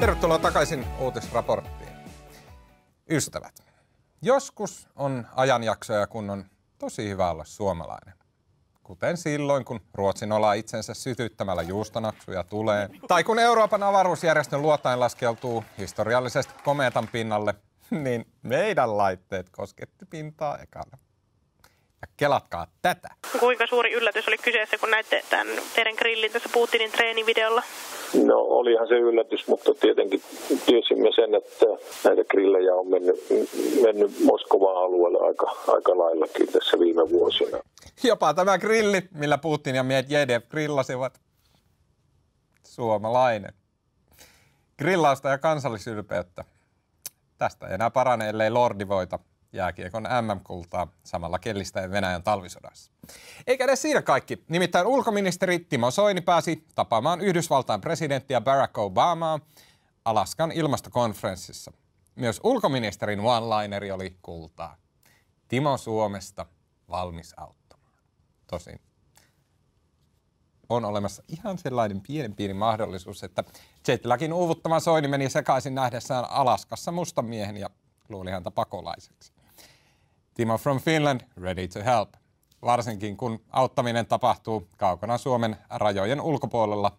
Tervetuloa takaisin uutisraporttiin. Ystävät, joskus on ajanjaksoja, kun on tosi hyvä olla suomalainen. Kuten silloin, kun Ruotsin olaa itsensä sytyttämällä juustonaksuja tulee. Tai kun Euroopan avaruusjärjestön luotain laskeutuu historiallisesti komeetan pinnalle, niin meidän laitteet kosketti pintaa ekana. Ja kelatkaa tätä. Kuinka suuri yllätys oli kyseessä, kun näitte tämän teidän grillin tässä Putinin treenivideolla? No olihan se yllätys, mutta tietenkin tiesimme sen, että näitä grillejä on mennyt, mennyt Moskovan alueelle aika, aika laillakin tässä viime vuosina. Jopa tämä grilli, millä Putin ja Medvedev grillasivat suomalainen. Grillausta ja kansallisylpeyttä. Tästä ei enää parane, ellei lordi voita jääkiekon MM-kultaa samalla ja Venäjän talvisodassa. Eikä edes siinä kaikki. Nimittäin ulkoministeri Timo Soini pääsi tapaamaan Yhdysvaltain presidenttiä Barack Obamaa Alaskan ilmastokonferenssissa. Myös ulkoministerin one-lineri oli kultaa. Timo Suomesta valmis auttamaan. Tosin on olemassa ihan sellainen pienen pieni mahdollisuus, että Jetlagin uuvuttama Soini meni sekaisin nähdessään Alaskassa mustamiehen miehen ja luuli häntä pakolaiseksi. Timo from Finland, ready to help. Varsinkin kun auttaminen tapahtuu kaukana Suomen rajojen ulkopuolella,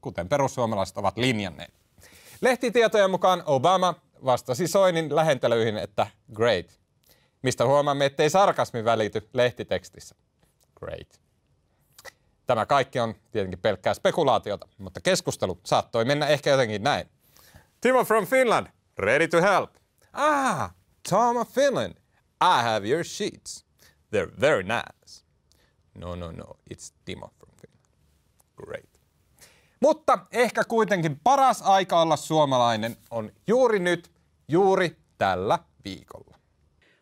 kuten perussuomalaiset ovat linjanneet. Lehtitietojen mukaan Obama vastasi Soinin lähentelyihin, että great, mistä huomaamme, ettei sarkasmi välity lehtitekstissä. Great. Tämä kaikki on tietenkin pelkkää spekulaatiota, mutta keskustelu saattoi mennä ehkä jotenkin näin. Timo from Finland, ready to help. Ah, Tom of Finland, I have your sheets. They're very nice. No, no, no, it's Timo from Finland. Great. Mutta ehkä kuitenkin paras aika olla suomalainen on juuri nyt, juuri tällä viikolla.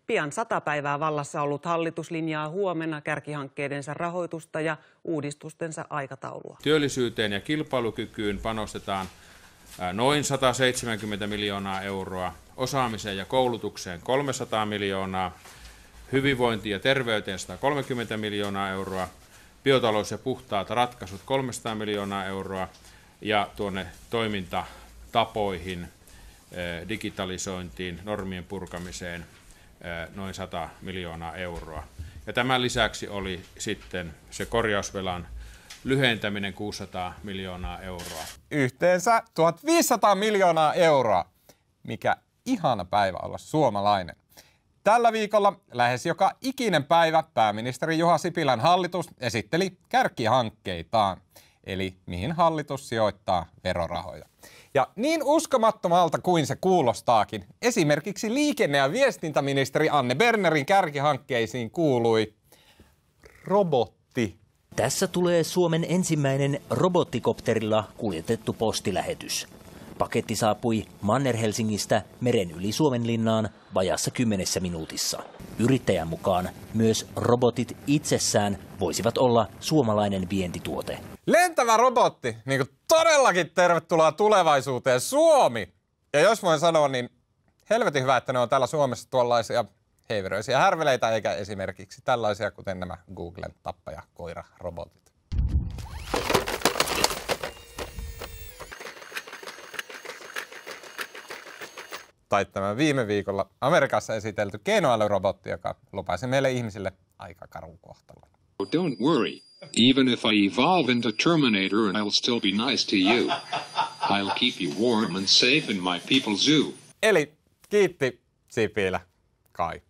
Pian sata päivää vallassa ollut hallitus linjaa huomenna kärkihankkeidensa rahoitusta ja uudistustensa aikataulua. Työllisyyteen ja kilpailukykyyn panostetaan noin 170 miljoonaa euroa osaamiseen ja koulutukseen 300 miljoonaa, hyvinvointi ja terveyteen 130 miljoonaa euroa, biotalous ja puhtaat ratkaisut 300 miljoonaa euroa ja tuonne toimintatapoihin, eh, digitalisointiin, normien purkamiseen eh, noin 100 miljoonaa euroa. Ja tämän lisäksi oli sitten se korjausvelan lyhentäminen 600 miljoonaa euroa. Yhteensä 1500 miljoonaa euroa, mikä ihana päivä olla suomalainen. Tällä viikolla lähes joka ikinen päivä pääministeri Juha Sipilän hallitus esitteli kärkihankkeitaan, eli mihin hallitus sijoittaa verorahoja. Ja niin uskomattomalta kuin se kuulostaakin, esimerkiksi liikenne- ja viestintäministeri Anne Bernerin kärkihankkeisiin kuului robotti. Tässä tulee Suomen ensimmäinen robottikopterilla kuljetettu postilähetys. Paketti saapui Manner-Helsingistä meren yli Suomenlinnaan vajassa kymmenessä minuutissa. Yrittäjän mukaan myös robotit itsessään voisivat olla suomalainen vientituote. Lentävä robotti! Niin kuin todellakin tervetuloa tulevaisuuteen Suomi! Ja jos voin sanoa, niin helvetin hyvä, että ne on täällä Suomessa tuollaisia heiveröisiä härveleitä, eikä esimerkiksi tällaisia, kuten nämä Googlen tappaja tai tämä viime viikolla Amerikassa esitelty keinoälyrobotti, joka lupaisi meille ihmisille aika karun kohtalon. Oh, don't worry. Even if I evolve into Terminator, and I'll still be nice to you. I'll keep you warm and safe in my people's zoo. Eli kiitti Sipilä, Kai.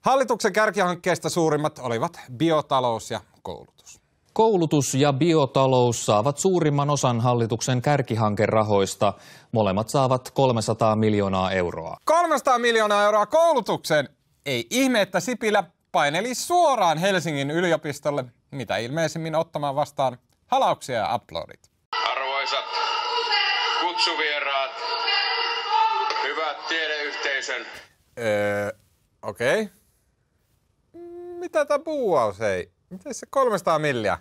Hallituksen kärkihankkeista suurimmat olivat biotalous ja koulutus. Koulutus ja biotalous saavat suurimman osan hallituksen kärkihankerahoista. Molemmat saavat 300 miljoonaa euroa. 300 miljoonaa euroa koulutukseen! Ei ihme, että Sipilä paineli suoraan Helsingin yliopistolle, mitä ilmeisimmin ottamaan vastaan halauksia ja uploadit. Arvoisat kutsuvieraat, hyvät tiedeyhteisön. Öö, okei. Okay. Mitä tämä buuaus ei Miten se 300 milliä?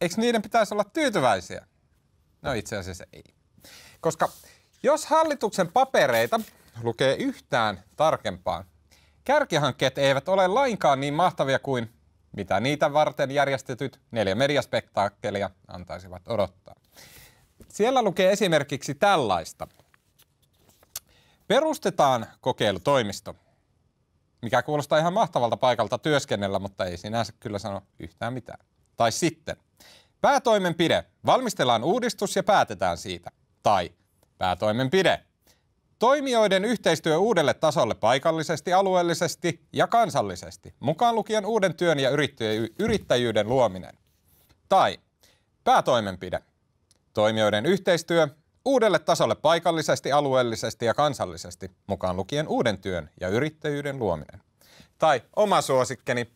Eikö niiden pitäisi olla tyytyväisiä? No itse asiassa ei. Koska jos hallituksen papereita lukee yhtään tarkempaan, kärkihankkeet eivät ole lainkaan niin mahtavia kuin mitä niitä varten järjestetyt neljä mediaspektaakkelia antaisivat odottaa. Siellä lukee esimerkiksi tällaista. Perustetaan kokeilutoimisto, mikä kuulostaa ihan mahtavalta paikalta työskennellä, mutta ei sinänsä kyllä sano yhtään mitään. Tai sitten, päätoimenpide, valmistellaan uudistus ja päätetään siitä. Tai päätoimenpide, toimijoiden yhteistyö uudelle tasolle paikallisesti, alueellisesti ja kansallisesti, mukaan lukien uuden työn ja yrittäjyyden luominen. Tai päätoimenpide, toimijoiden yhteistyö uudelle tasolle paikallisesti, alueellisesti ja kansallisesti, mukaan lukien uuden työn ja yrittäjyyden luominen. Tai oma suosikkeni,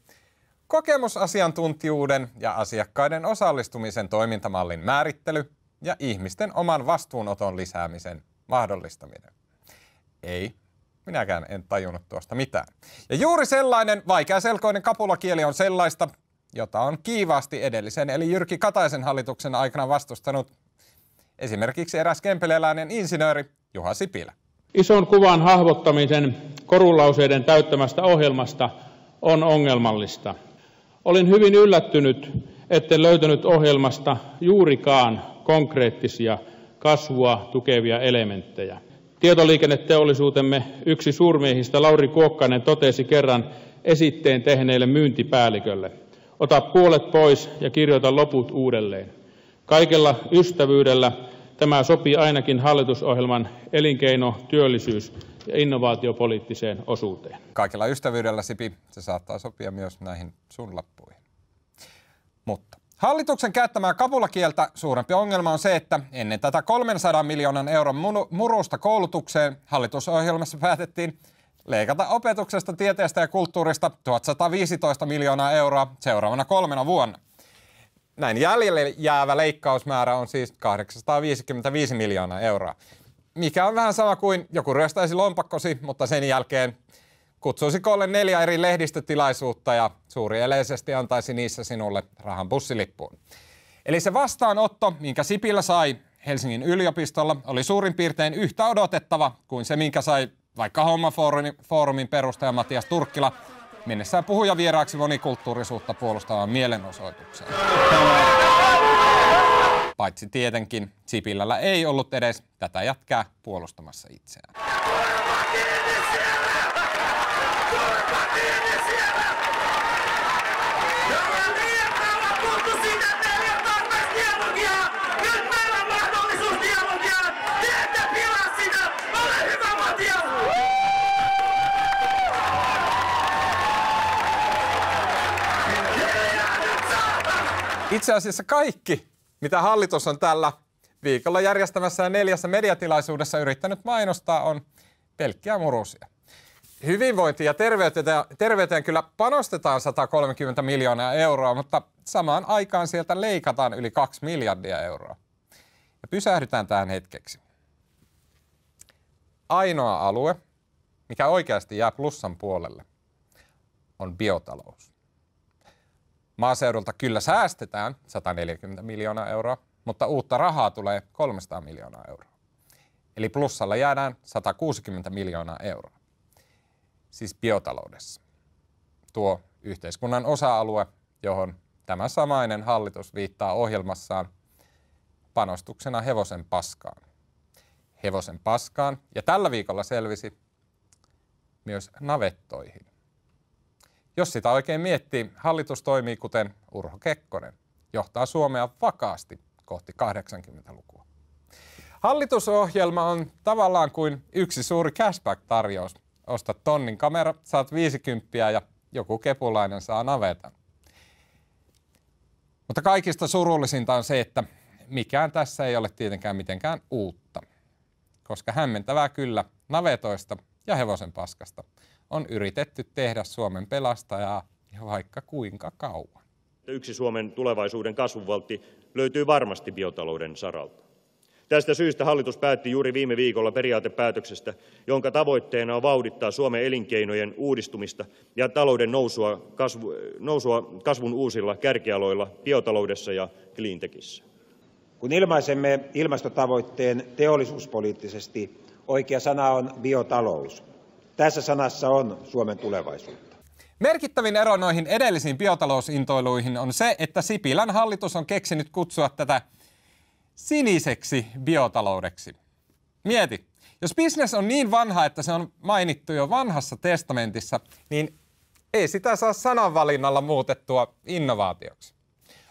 kokemusasiantuntijuuden ja asiakkaiden osallistumisen toimintamallin määrittely ja ihmisten oman vastuunoton lisäämisen mahdollistaminen. Ei, minäkään en tajunnut tuosta mitään. Ja juuri sellainen selkoinen kapulakieli on sellaista, jota on kiivaasti edellisen eli Jyrki Kataisen hallituksen aikana vastustanut Esimerkiksi eräs kempeleläinen insinööri Juha Sipilä. Ison kuvan hahvottamisen korulauseiden täyttämästä ohjelmasta on ongelmallista. Olin hyvin yllättynyt, etten löytänyt ohjelmasta juurikaan konkreettisia kasvua tukevia elementtejä. Tietoliikenneteollisuutemme yksi suurmiehistä Lauri Kuokkanen totesi kerran esitteen tehneelle myyntipäällikölle, ota puolet pois ja kirjoita loput uudelleen kaikella ystävyydellä tämä sopii ainakin hallitusohjelman elinkeino työllisyys ja innovaatiopoliittiseen osuuteen kaikella ystävyydellä sipi se saattaa sopia myös näihin sun lappuihin mutta Hallituksen käyttämää kapulakieltä suurempi ongelma on se, että ennen tätä 300 miljoonan euron murusta koulutukseen hallitusohjelmassa päätettiin leikata opetuksesta, tieteestä ja kulttuurista 1115 miljoonaa euroa seuraavana kolmena vuonna. Näin jäljelle jäävä leikkausmäärä on siis 855 miljoonaa euroa, mikä on vähän sama kuin joku ryöstäisi lompakkosi, mutta sen jälkeen kutsuisi koolle neljä eri lehdistötilaisuutta ja suuri eleisesti antaisi niissä sinulle rahan bussilippuun. Eli se vastaanotto, minkä Sipilä sai Helsingin yliopistolla, oli suurin piirtein yhtä odotettava kuin se, minkä sai vaikka Homma-foorumin perustaja Matias Turkkila – mennessään vieraaksi monikulttuurisuutta puolustavaan mielenosoitukseen. Paitsi tietenkin, Sipilällä ei ollut edes tätä jätkää puolustamassa itseään. Itse asiassa kaikki, mitä hallitus on tällä viikolla järjestämässä ja neljässä mediatilaisuudessa yrittänyt mainostaa, on pelkkiä murusia. Hyvinvointi ja terveyteen, terveyteen kyllä panostetaan 130 miljoonaa euroa, mutta samaan aikaan sieltä leikataan yli 2 miljardia euroa. Ja pysähdytään tähän hetkeksi. Ainoa alue, mikä oikeasti jää plussan puolelle, on biotalous. Maaseudulta kyllä säästetään 140 miljoonaa euroa, mutta uutta rahaa tulee 300 miljoonaa euroa. Eli plussalla jäädään 160 miljoonaa euroa. Siis biotaloudessa. Tuo yhteiskunnan osa-alue, johon tämä samainen hallitus viittaa ohjelmassaan panostuksena hevosen paskaan. Hevosen paskaan ja tällä viikolla selvisi myös navettoihin. Jos sitä oikein miettii, hallitus toimii kuten Urho Kekkonen. Johtaa Suomea vakaasti kohti 80-lukua. Hallitusohjelma on tavallaan kuin yksi suuri cashback-tarjous. Osta tonnin kamera, saat 50 ja joku kepulainen saa navetan. Mutta kaikista surullisinta on se, että mikään tässä ei ole tietenkään mitenkään uutta. Koska hämmentävää kyllä navetoista ja hevosen paskasta on yritetty tehdä Suomen pelastajaa ja vaikka kuinka kauan. Yksi Suomen tulevaisuuden kasvuvaltti löytyy varmasti biotalouden saralta. Tästä syystä hallitus päätti juuri viime viikolla periaatepäätöksestä, jonka tavoitteena on vauhdittaa Suomen elinkeinojen uudistumista ja talouden nousua, kasvu, nousua kasvun uusilla kärkialoilla biotaloudessa ja cleantechissä. Kun ilmaisemme ilmastotavoitteen teollisuuspoliittisesti, oikea sana on biotalous. Tässä sanassa on Suomen tulevaisuutta. Merkittävin ero noihin edellisiin biotalousintoiluihin on se, että Sipilän hallitus on keksinyt kutsua tätä siniseksi biotaloudeksi. Mieti, jos bisnes on niin vanha, että se on mainittu jo vanhassa testamentissa, niin ei sitä saa sananvalinnalla muutettua innovaatioksi.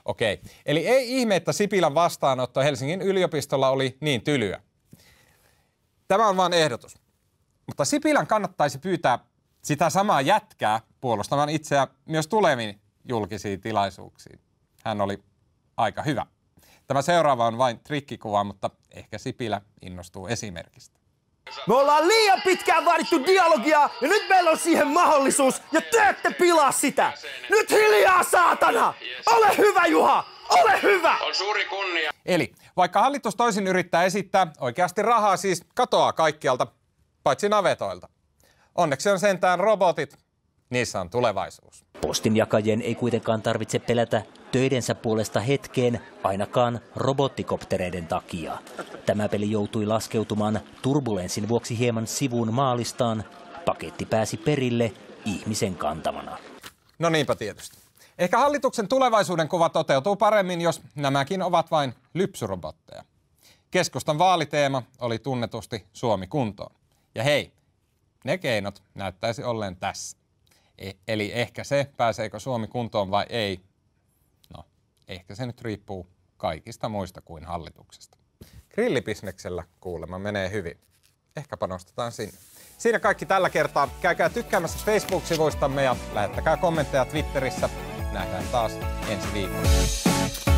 Okei, eli ei ihme, että Sipilän vastaanotto Helsingin yliopistolla oli niin tylyä. Tämä on vain ehdotus. Mutta Sipilän kannattaisi pyytää sitä samaa jätkää puolustamaan itseä myös tuleviin julkisiin tilaisuuksiin. Hän oli aika hyvä. Tämä seuraava on vain trikkikuva, mutta ehkä Sipilä innostuu esimerkistä. Me ollaan liian pitkään vaadittu dialogia ja nyt meillä on siihen mahdollisuus ja te ette pilaa sitä. Nyt hiljaa saatana! Ole hyvä Juha! Ole hyvä! On suuri kunnia. Eli vaikka hallitus toisin yrittää esittää, oikeasti rahaa siis katoaa kaikkialta paitsi navetoilta. Onneksi on sentään robotit, niissä on tulevaisuus. Postinjakajien ei kuitenkaan tarvitse pelätä töidensä puolesta hetkeen, ainakaan robottikoptereiden takia. Tämä peli joutui laskeutumaan turbulenssin vuoksi hieman sivuun maalistaan. Paketti pääsi perille ihmisen kantamana. No niinpä tietysti. Ehkä hallituksen tulevaisuuden kuva toteutuu paremmin, jos nämäkin ovat vain lypsyrobotteja. Keskustan vaaliteema oli tunnetusti Suomi kuntoon. Ja hei, ne keinot näyttäisi olleen tässä. E- eli ehkä se, pääseekö Suomi kuntoon vai ei, no ehkä se nyt riippuu kaikista muista kuin hallituksesta. Grillipisneksellä kuulemma menee hyvin. Ehkä panostetaan sinne. Siinä kaikki tällä kertaa. Käykää tykkäämässä Facebook-sivuistamme ja lähettäkää kommentteja Twitterissä. Nähdään taas ensi viikolla.